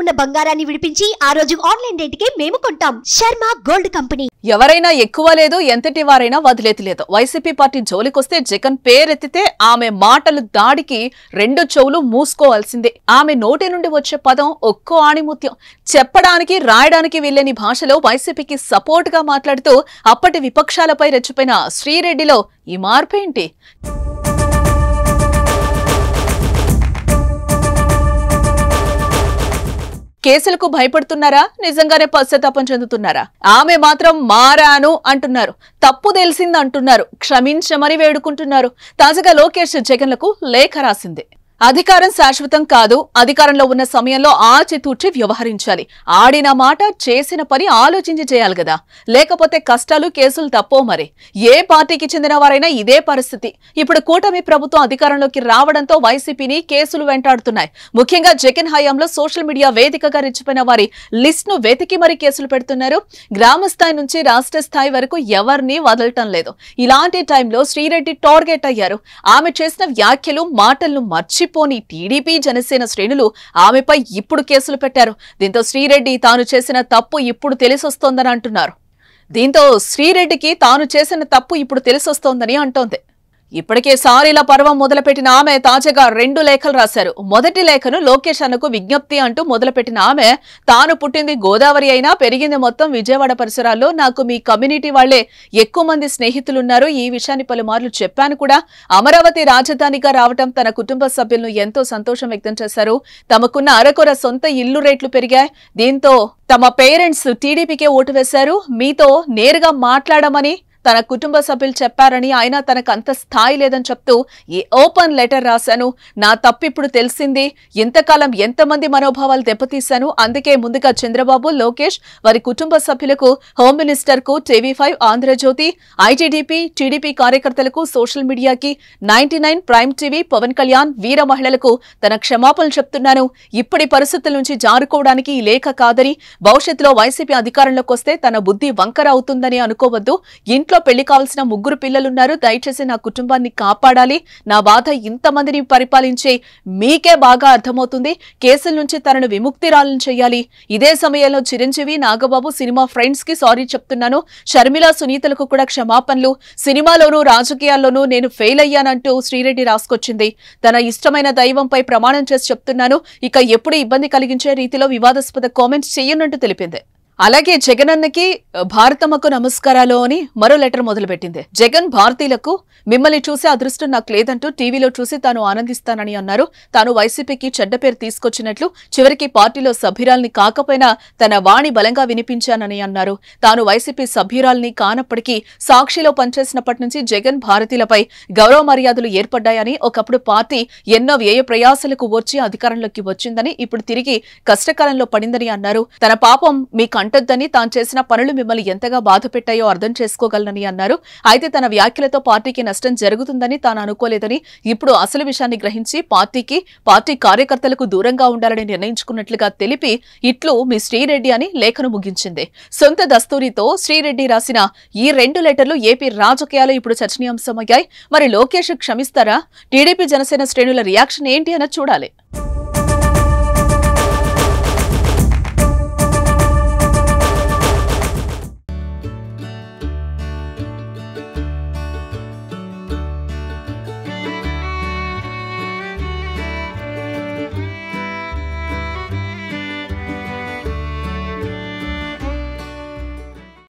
ఉన్న బంగారాన్ని విడిపించి ఆ రోజు ఆన్లైన్ రేటుకే మేము కొంటాం శర్మ గోల్డ్ కంపెనీ ఎవరైనా ఎక్కువ లేదు ఎంతటి వారైనా వదిలేతి లేదు వైసీపీ పార్టీ జోలికొస్తే జగన్ పేరెత్తితే ఆమె మాటలు దాడికి రెండు చెవులు మూసుకోవాల్సిందే ఆమె నోటి నుండి వచ్చే పదం ఒక్కో ఆణిముత్యం చెప్పడానికి రాయడానికి వెళ్లేని భాషలో వైసీపీకి సపోర్ట్ గా మాట్లాడుతూ అప్పటి విపక్షాలపై రెచ్చిపోయిన శ్రీరెడ్డిలో ఈ మార్పేంటి కేసులకు భయపడుతున్నారా నిజంగానే పశ్చాత్తాపం చెందుతున్నారా ఆమె మాత్రం మారాను అంటున్నారు తప్పు తెలిసింది అంటున్నారు క్షమించమని వేడుకుంటున్నారు తాజాగా లోకేష్ జగన్లకు లేఖ రాసింది అధికారం శాశ్వతం కాదు అధికారంలో ఉన్న సమయంలో ఆచితూచి వ్యవహరించాలి ఆడిన మాట చేసిన పని ఆలోచించి చేయాలి కదా లేకపోతే కష్టాలు కేసులు తప్పో మరి ఏ పార్టీకి చెందిన వారైనా ఇదే పరిస్థితి ఇప్పుడు కూటమి ప్రభుత్వం అధికారంలోకి రావడంతో వైసీపీని కేసులు వెంటాడుతున్నాయి ముఖ్యంగా జగన్ హయాంలో సోషల్ మీడియా వేదికగా రెచ్చిపోయిన వారి లిస్ట్ ను వెతికి మరి కేసులు పెడుతున్నారు గ్రామ స్థాయి నుంచి రాష్ట్ర స్థాయి వరకు ఎవరిని వదలటం లేదు ఇలాంటి టైంలో శ్రీరెడ్డి టార్గెట్ అయ్యారు ఆమె చేసిన వ్యాఖ్యలు మాటలను మర్చి పారిపోని టీడీపీ జనసేన శ్రేణులు ఆమెపై ఇప్పుడు కేసులు పెట్టారు దీంతో శ్రీరెడ్డి తాను చేసిన తప్పు ఇప్పుడు తెలిసొస్తోందని అంటున్నారు దీంతో శ్రీరెడ్డికి తాను చేసిన తప్పు ఇప్పుడు తెలిసొస్తోందని అంటోంది ఇప్పటికే సారీల పర్వం మొదలుపెట్టిన ఆమె తాజాగా రెండు లేఖలు రాశారు మొదటి లేఖను లోకేష్ అన్నకు విజ్ఞప్తి అంటూ మొదలుపెట్టిన ఆమె తాను పుట్టింది గోదావరి అయినా పెరిగింది మొత్తం విజయవాడ పరిసరాల్లో నాకు మీ కమ్యూనిటీ వాళ్లే ఎక్కువ మంది స్నేహితులున్నారు ఈ విషయాన్ని పలుమార్లు చెప్పాను కూడా అమరావతి రాజధానిగా రావటం తన కుటుంబ సభ్యులను ఎంతో సంతోషం వ్యక్తం చేశారు తమకున్న అరకొర సొంత ఇల్లు రేట్లు పెరిగాయి దీంతో తమ పేరెంట్స్ టీడీపీకే ఓటు వేశారు మీతో నేరుగా మాట్లాడమని తన కుటుంబ సభ్యులు చెప్పారని ఆయన తనకు అంత స్థాయి లేదని చెప్తూ ఈ ఓపెన్ లెటర్ రాశాను నా తప్పిప్పుడు తెలిసింది ఇంతకాలం ఎంతమంది మనోభావాలు దెబ్బతీశాను అందుకే ముందుగా చంద్రబాబు లోకేష్ వారి కుటుంబ సభ్యులకు హోమ్ మినిస్టర్కు టీవీ ఫైవ్ ఆంధ్రజ్యోతి ఐటీడీపీ టీడీపీ కార్యకర్తలకు సోషల్ మీడియాకి ninety prime TV Pawan Kalyan వీర మహిళలకు తన క్షమాపణలు చెప్తున్నాను ఇప్పటి పరిస్థితుల నుంచి జారుకోవడానికి ఈ లేఖ కాదని భవిష్యత్తులో వైసీపీ అధికారంలోకి వస్తే తన బుద్ధి వంకర అవుతుందని అనుకోవద్దు ఇంట్లో పెళ్లి కావాల్సిన ముగ్గురు పిల్లలున్నారు దయచేసి నా కుటుంబాన్ని కాపాడాలి నా బాధ ఇంతమందిని పరిపాలించే మీకే బాగా అర్థమవుతుంది కేసుల నుంచి తనను విముక్తిరాలను చేయాలి ఇదే సమయంలో చిరంజీవి నాగబాబు సినిమా ఫ్రెండ్స్ కి సారీ చెప్తున్నాను షర్మిల సునీతలకు కూడా క్షమాపణలు సినిమాలోనూ రాజకీయాల్లోనూ నేను ఫెయిల్ అయ్యానంటూ శ్రీరెడ్డి రాసుకొచ్చింది తన ఇష్టమైన దైవంపై ప్రమాణం చేసి చెప్తున్నాను ఇక ఎప్పుడు ఇబ్బంది కలిగించే రీతిలో వివాదాస్పద కామెంట్స్ చేయనుంటూ తెలిపింది అలాగే జగన్ అన్నకి భారతమ్మకు నమస్కారాలు అని మరో లెటర్ మొదలుపెట్టింది జగన్ భారతీయులకు మిమ్మల్ని చూసి అదృష్టం నాకు లేదంటూ టీవీలో చూసి తాను ఆనందిస్తానని అన్నారు తాను వైసీపీకి చెడ్డ పేరు తీసుకొచ్చినట్లు చివరికి పార్టీలో సభ్యురాల్ని కాకపోయినా తన వాణి బలంగా వినిపించానని అన్నారు తాను వైసీపీ సభ్యురాల్ని కానప్పటికీ సాక్షిలో పనిచేసినప్పటి నుంచి జగన్ భారతీయులపై గౌరవ మర్యాదలు ఏర్పడ్డాయని ఒకప్పుడు పార్టీ ఎన్నో వ్యయ ప్రయాసలకు వచ్చి అధికారంలోకి వచ్చిందని ఇప్పుడు తిరిగి కష్టకాలంలో పడిందని అన్నారు తన పాపం మీ కంట అంటొద్దని తాను చేసిన పనులు మిమ్మల్ని ఎంతగా బాధ పెట్టాయో అర్థం చేసుకోగలనని అన్నారు అయితే తన వ్యాఖ్యలతో పార్టీకి నష్టం జరుగుతుందని తాను అనుకోలేదని ఇప్పుడు అసలు విషయాన్ని గ్రహించి పార్టీకి పార్టీ కార్యకర్తలకు దూరంగా ఉండాలని నిర్ణయించుకున్నట్లుగా తెలిపి ఇట్లు మీ శ్రీరెడ్డి అని లేఖను ముగించింది సొంత దస్తూరితో శ్రీరెడ్డి రాసిన ఈ రెండు లెటర్లు ఏపీ రాజకీయాలు ఇప్పుడు చర్చనీయాంశమయ్యాయి మరి లోకేష్ క్షమిస్తారా టీడీపీ జనసేన శ్రేణుల రియాక్షన్ ఏంటి అన్న చూడాలి